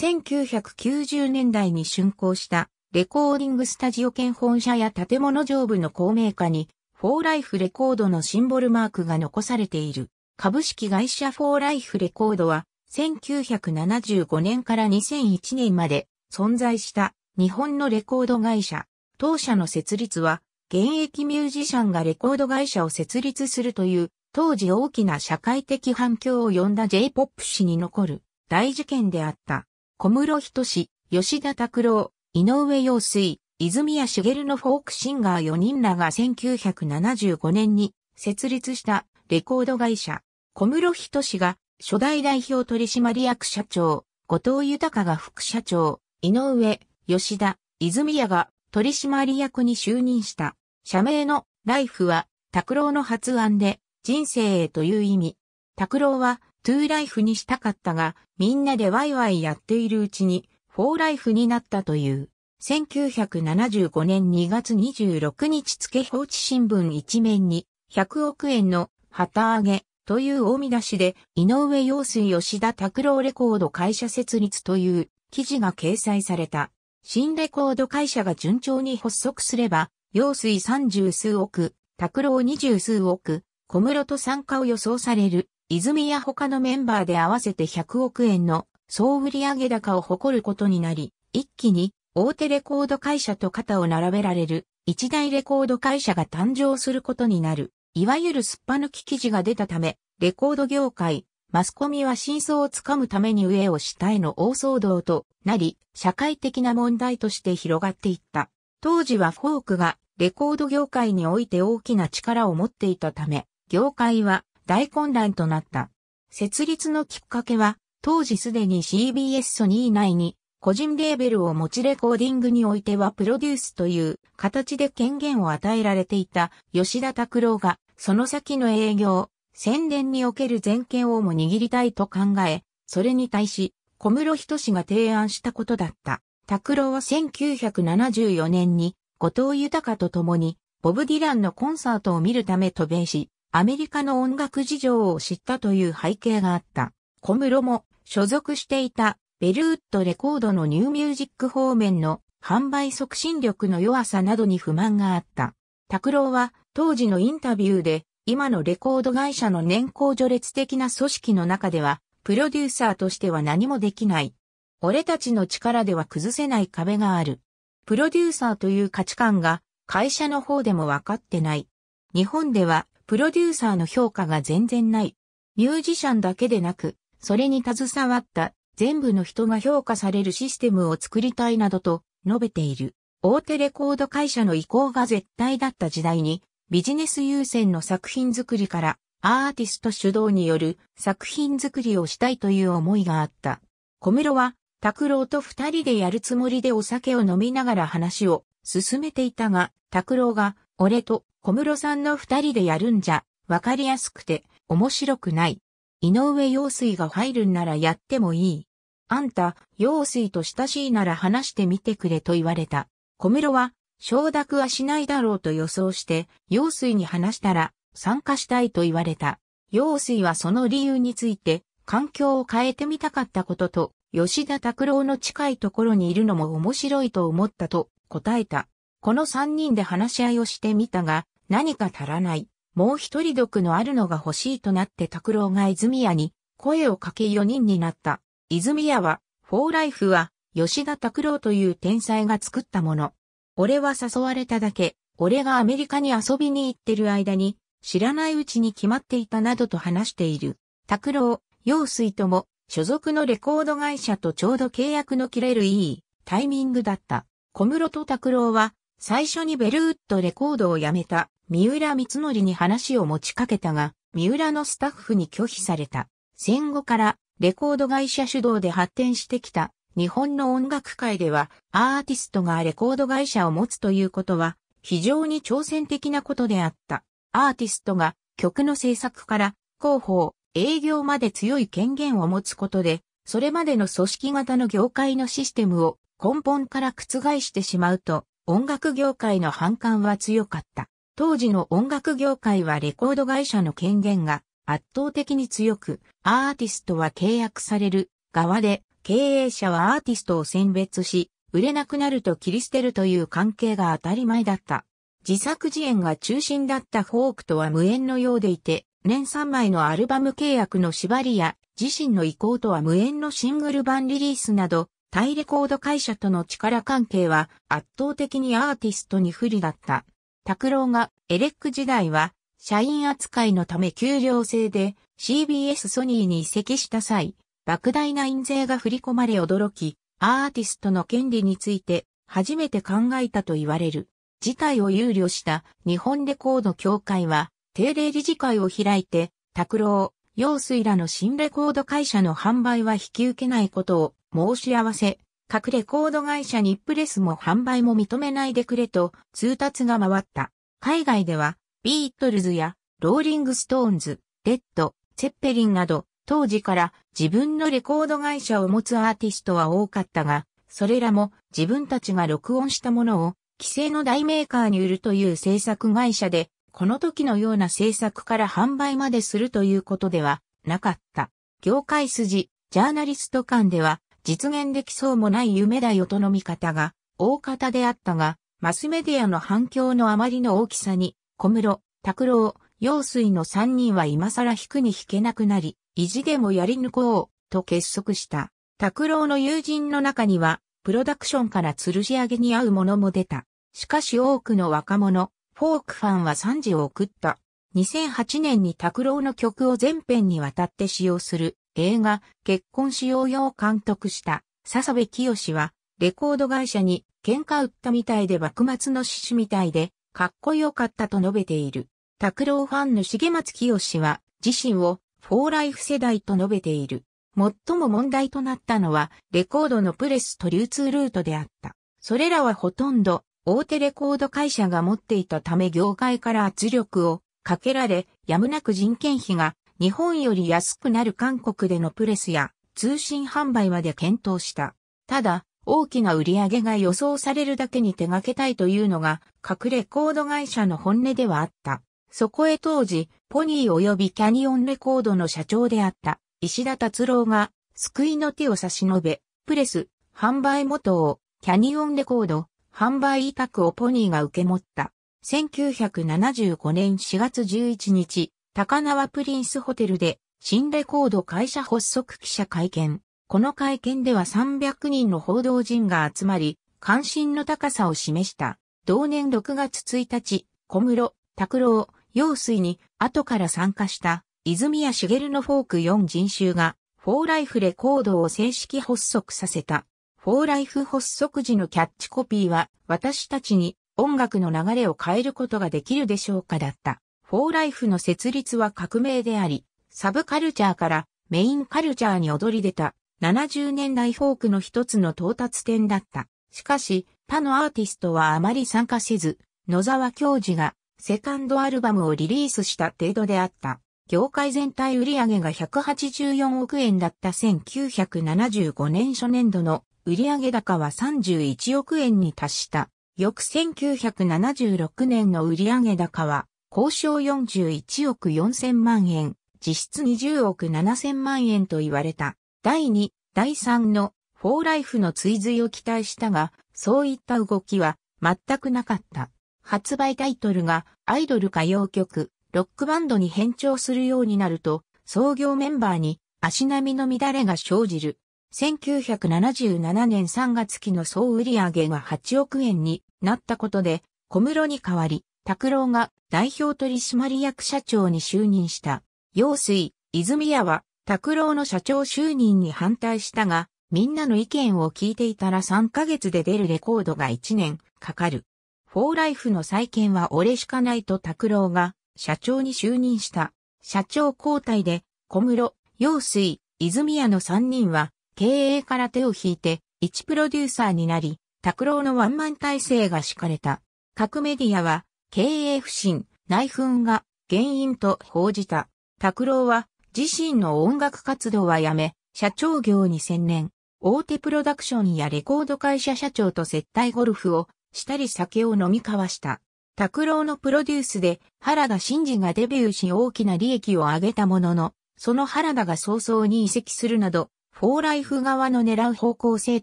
1990年代に竣工したレコーディングスタジオ兼本社や建物上部の公明化に、フォーライフレコードのシンボルマークが残されている。株式会社フォーライフレコードは、1975年から2001年まで存在した日本のレコード会社。当社の設立は、現役ミュージシャンがレコード会社を設立するという、当時大きな社会的反響を呼んだ J-POP 史に残る大事件であった。小室仁志、吉田拓郎、井上陽水、泉谷茂のフォークシンガー4人らが1975年に設立したレコード会社、小室仁志が初代代表取締役社長、後藤豊が副社長、井上、吉田、泉谷が取締役に就任した。社名のライフは拓郎の発案で人生へという意味。拓郎はトゥーライフにしたかったが、みんなでワイワイやっているうちに、フォーライフになったという。1975年2月26日付放置新聞一面に、100億円の旗揚げという大見出しで、井上陽水吉田拓郎レコード会社設立という記事が掲載された。新レコード会社が順調に発足すれば、陽水三十数億、拓郎二十数億、小室と参加を予想される泉や他のメンバーで合わせて100億円の総売上高を誇ることになり、一気に大手レコード会社と肩を並べられる一大レコード会社が誕生することになる。いわゆるすっぱ抜き記事が出たため、レコード業界、マスコミは真相をつかむために上を下への大騒動となり、社会的な問題として広がっていった。当時はフォークがレコード業界において大きな力を持っていたため、業界は大混乱となった。設立のきっかけは、当時すでに CBS ソニー内に、個人レーベルを持ちレコーディングにおいてはプロデュースという形で権限を与えられていた吉田拓郎が、その先の営業、宣伝における全権をも握りたいと考え、それに対し、小室仁志が提案したことだった。拓郎は1974年に、後藤豊と共に、ボブ・ディランのコンサートを見るため渡米し、アメリカの音楽事情を知ったという背景があった。小室も所属していたベルウッドレコードのニューミュージック方面の販売促進力の弱さなどに不満があった。拓郎は当時のインタビューで今のレコード会社の年功序列的な組織の中ではプロデューサーとしては何もできない。俺たちの力では崩せない壁がある。プロデューサーという価値観が会社の方でも分かってない。日本ではプロデューサーの評価が全然ない。ミュージシャンだけでなく、それに携わった全部の人が評価されるシステムを作りたいなどと述べている。大手レコード会社の意向が絶対だった時代に、ビジネス優先の作品作りからアーティスト主導による作品作りをしたいという思いがあった。小室は、拓郎と二人でやるつもりでお酒を飲みながら話を進めていたが、拓郎が、俺と小室さんの二人でやるんじゃ、わかりやすくて、面白くない。井上陽水が入るんならやってもいい。あんた、陽水と親しいなら話してみてくれと言われた。小室は、承諾はしないだろうと予想して、陽水に話したら、参加したいと言われた。陽水はその理由について、環境を変えてみたかったことと、吉田拓郎の近いところにいるのも面白いと思ったと答えた。この3人で話し合いをしてみたが、何か足らない。もう一人毒のあるのが欲しいとなって拓郎が泉谷に声をかけ4人になった。泉谷は、フォーライフは、吉田拓郎という天才が作ったもの。俺は誘われただけ、俺がアメリカに遊びに行ってる間に、知らないうちに決まっていたなどと話している。拓郎、陽水とも、所属のレコード会社とちょうど契約の切れるいいタイミングだった。小室と拓郎は、最初にベルウッドレコードを辞めた。三浦光則に話を持ちかけたが、三浦のスタッフに拒否された。戦後からレコード会社主導で発展してきた日本の音楽界ではアーティストがレコード会社を持つということは非常に挑戦的なことであった。アーティストが曲の制作から広報、営業まで強い権限を持つことで、それまでの組織型の業界のシステムを根本から覆してしまうと、音楽業界の反感は強かった。当時の音楽業界はレコード会社の権限が圧倒的に強く、アーティストは契約される側で、経営者はアーティストを選別し、売れなくなると切り捨てるという関係が当たり前だった。自作自演が中心だったフォークとは無縁のようでいて、年3枚のアルバム契約の縛りや、自身の意向とは無縁のシングル版リリースなど、タイレコード会社との力関係は圧倒的にアーティストに不利だった。拓郎がエレック時代は社員扱いのため給料制で CBS ソニーに移籍した際、莫大な印税が振り込まれ驚き、アーティストの権利について初めて考えたと言われる。事態を憂慮した日本レコード協会は定例理事会を開いて、拓郎、陽水らの新レコード会社の販売は引き受けないことを申し合わせ、各レコード会社にプレスも販売も認めないでくれと通達が回った。海外では、ビートルズやローリングストーンズ、レッド、セッペリンなど、当時から自分のレコード会社を持つアーティストは多かったが、それらも自分たちが録音したものを規制の大メーカーに売るという制作会社で、この時のような制作から販売までするということではなかった。業界筋、ジャーナリスト間では実現できそうもない夢だよとの見方が大方であったが、マスメディアの反響のあまりの大きさに、小室、拓郎、陽水の3人は今更引くに引けなくなり、意地でもやり抜こう、と結束した。拓郎の友人の中には、プロダクションから吊るし上げに合うものも出た。しかし多くの若者、フォークファンは賛辞を送った。2008年に拓郎の曲を全編にわたって使用する映画、結婚しようよを監督した笹部清は、レコード会社に喧嘩売ったみたいで幕末の志士みたいで、かっこよかったと述べている。拓郎ファンの重松清は、自身をフォーライフ世代と述べている。最も問題となったのは、レコードのプレスと流通ルートであった。それらはほとんど、大手レコード会社が持っていたため業界から圧力をかけられ、やむなく人件費が日本より安くなる韓国でのプレスや通信販売まで検討した。ただ、大きな売り上げが予想されるだけに手掛けたいというのが各レコード会社の本音ではあった。そこへ当時、ポニー及びキャニオンレコードの社長であった石田達郎が救いの手を差し伸べ、プレス、販売元をキャニオンレコード、販売委託をポニーが受け持った。1975年4月11日、高輪プリンスホテルで新レコード会社発足記者会見。この会見では300人の報道陣が集まり、関心の高さを示した。同年6月1日、小室、拓郎、陽水に後から参加した泉谷茂のフォーク4人衆が、フォーライフレコードを正式発足させた。フォーライフ発足時のキャッチコピーは、私たちに音楽の流れを変えることができるでしょうかだった。フォーライフの設立は革命であり、サブカルチャーからメインカルチャーに躍り出た70年代フォークの一つの到達点だった。しかし、他のアーティストはあまり参加せず、野沢教授がセカンドアルバムをリリースした程度であった。業界全体売上が184億円だった1975年初年度の売上高は31億円に達した。翌1976年の売上高は交渉41億4000万円、実質20億7000万円と言われた。第2、第3のフォーライフの追随を期待したが、そういった動きは全くなかった。発売タイトルがアイドル歌謡曲、ロックバンドに変調するようになると、創業メンバーに足並みの乱れが生じる。1977年3月期の総売上が8億円になったことで、小室に代わり、拓郎が代表取締役社長に就任した。陽水、泉谷は拓郎の社長就任に反対したが、みんなの意見を聞いていたら3ヶ月で出るレコードが1年かかる。フォーライフの再建は俺しかないと拓郎が社長に就任した。社長交代で小室、陽水、泉谷の3人は経営から手を引いて一プロデューサーになり、拓郎のワンマン体制が敷かれた。各メディアは経営不振、内紛が原因と報じた。拓郎は自身の音楽活動はやめ、社長業に専念。大手プロダクションやレコード会社社長と接待ゴルフをしたり酒を飲み交わした。拓郎のプロデュースで原田真二がデビューし大きな利益を上げたものの、その原田が早々に移籍するなど、フォーライフ側の狙う方向性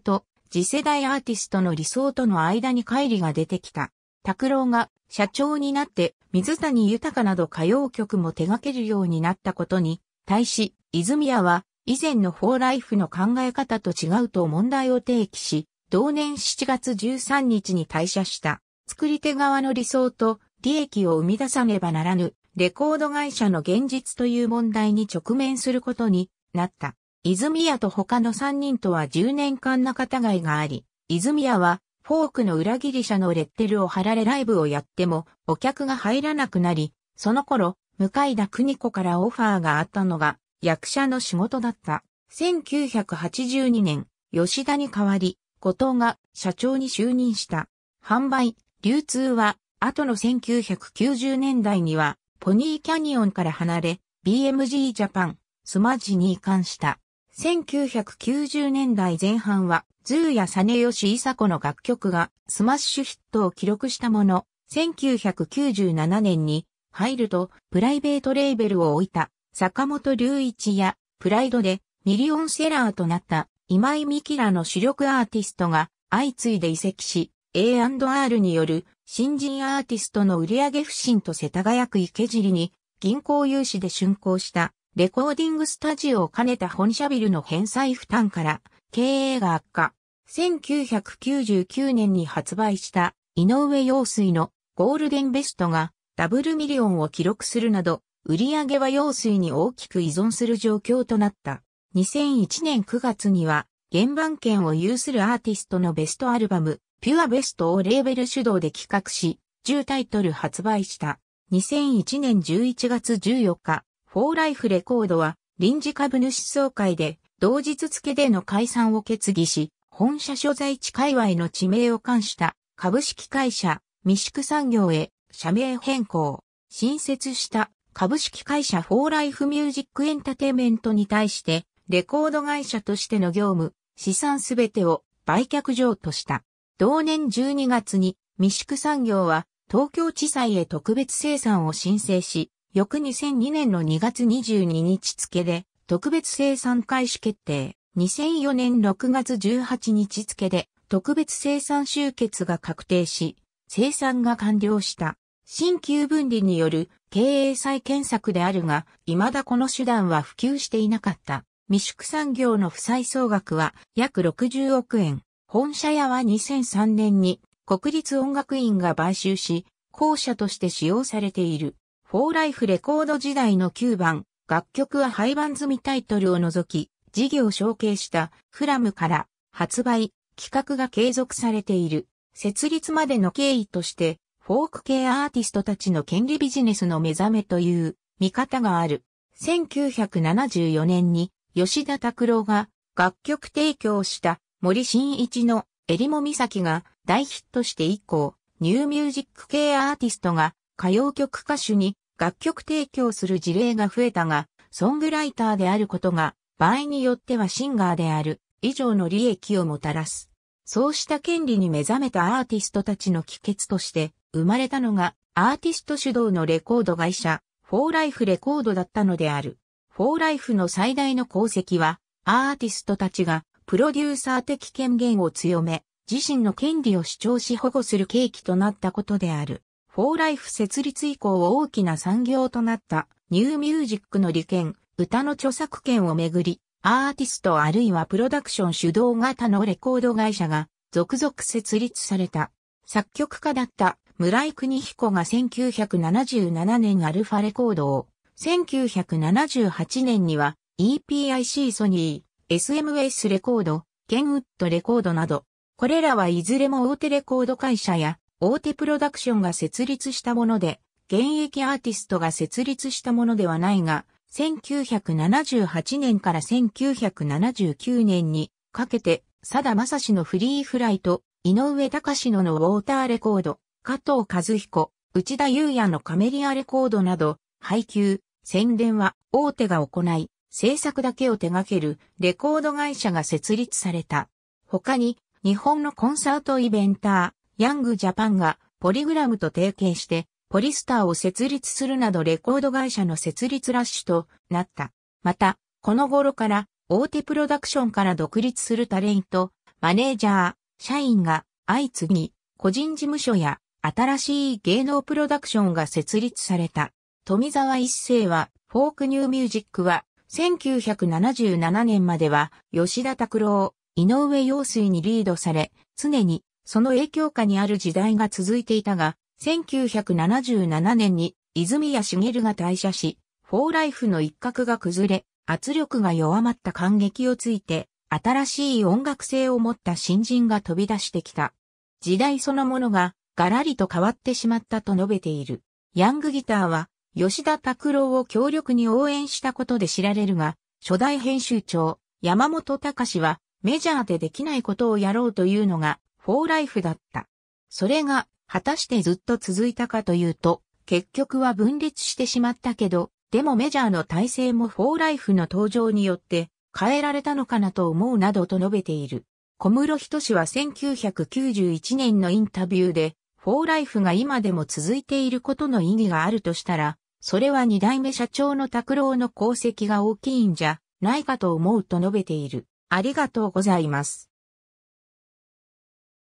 と次世代アーティストの理想との間に乖離が出てきた。拓郎が社長になって水谷豊など歌謡曲も手掛けるようになったことに、対し、泉谷は以前のフォーライフの考え方と違うと問題を提起し、同年7月13日に退社した、作り手側の理想と利益を生み出さねばならぬ、レコード会社の現実という問題に直面することになった。泉谷と他の3人とは10年間仲違いがあり、泉谷はフォークの裏切り者のレッテルを貼られライブをやっても、お客が入らなくなり、その頃、向田邦子からオファーがあったのが、役者の仕事だった。1982年、吉田に代わり、後藤が社長に就任した。販売、流通は、後の1990年代には、ポニーキャニオンから離れ、BMG ジャパン、スマジに移管した。1990年代前半は、ズーやサネヨシ・イサコの楽曲がスマッシュヒットを記録したもの、1997年に入るとプライベートレーベルを置いた坂本隆一やプライドでミリオンセラーとなった今井美希らの主力アーティストが相次いで移籍し A&R による新人アーティストの売上不振と世田谷区池尻に銀行融資で竣工したレコーディングスタジオを兼ねた本社ビルの返済負担から経営が悪化。1999年に発売した井上陽水のゴールデンベストがダブルミリオンを記録するなど、売り上げは陽水に大きく依存する状況となった。2001年9月には、原版権を有するアーティストのベストアルバム、ピュアベストをレーベル主導で企画し、10タイトル発売した。2001年11月14日、フォーライフレコードは臨時株主総会で同日付での解散を決議し、本社所在地界隈の地名を冠した株式会社未宿産業へ社名変更、新設した株式会社フォーライフミュージックエンタテイメントに対して、レコード会社としての業務、資産すべてを売却譲渡した。同年12月に、未宿産業は東京地裁へ特別生産を申請し、翌2002年の2月22日付で、特別生産開始決定。2004年6月18日付で、特別生産終結が確定し、生産が完了した。新旧分離による経営再建策であるが、未だこの手段は普及していなかった。未宿産業の負債総額は約60億円。本社屋は2003年に国立音楽院が買収し、校舎として使用されている。オーライフレコード時代の9番、楽曲は廃盤済みタイトルを除き、事業承継したフラムから発売、企画が継続されている。設立までの経緯として、フォーク系アーティストたちの権利ビジネスの目覚めという見方がある。1974年に吉田拓郎が楽曲提供した森進一のエリモ岬が大ヒットして以降、ニューミュージック系アーティストが歌謡曲歌手に楽曲提供する事例が増えたが、ソングライターであることが、場合によってはシンガーである、以上の利益をもたらす。そうした権利に目覚めたアーティストたちの帰結として生まれたのがアーティスト主導のレコード会社フォーライフレコードだったのである。フォーライフの最大の功績はアーティストたちがプロデューサー的権限を強め自身の権利を主張し保護する契機となったことである。フォーライフ設立以降大きな産業となったニューミュージックの利権、歌の著作権をめぐり、アーティストあるいはプロダクション主導型のレコード会社が続々設立された。作曲家だった村井邦彦が1977年アルファレコードを、1978年には EPIC ソニー、SMS レコード、ケンウッドレコードなど、これらはいずれも大手レコード会社や大手プロダクションが設立したもので、現役アーティストが設立したものではないが、1978年から1979年にかけて、さだまさしのフリーフライト、井上隆野のウォーターレコード、加藤和彦、内田祐也のカメリアレコードなど、配給、宣伝は大手が行い、制作だけを手掛けるレコード会社が設立された。他に、日本のコンサートイベンター、ヤングジャパンがポリグラムと提携して、ポリスターを設立するなどレコード会社の設立ラッシュとなった。また、この頃から大手プロダクションから独立するタレント、マネージャー、社員が相次ぎ、個人事務所や新しい芸能プロダクションが設立された。富澤一世は、フォークニューミュージックは、1977年までは、吉田拓郎、井上陽水にリードされ、常にその影響下にある時代が続いていたが、1977年に泉谷茂が退社し、フォーライフの一角が崩れ、圧力が弱まった感激をついて、新しい音楽性を持った新人が飛び出してきた。時代そのものがガラリと変わってしまったと述べている。ヤングギターは吉田拓郎を強力に応援したことで知られるが、初代編集長山本隆はメジャーでできないことをやろうというのがフォーライフだった。それが、果たしてずっと続いたかというと、結局は分裂してしまったけど、でもメジャーの体制もフォーライフの登場によって変えられたのかなと思うなどと述べている。小室仁氏は1991年のインタビューで、フォーライフが今でも続いていることの意義があるとしたら、それは二代目社長の拓郎の功績が大きいんじゃないかと思うと述べている。ありがとうございます。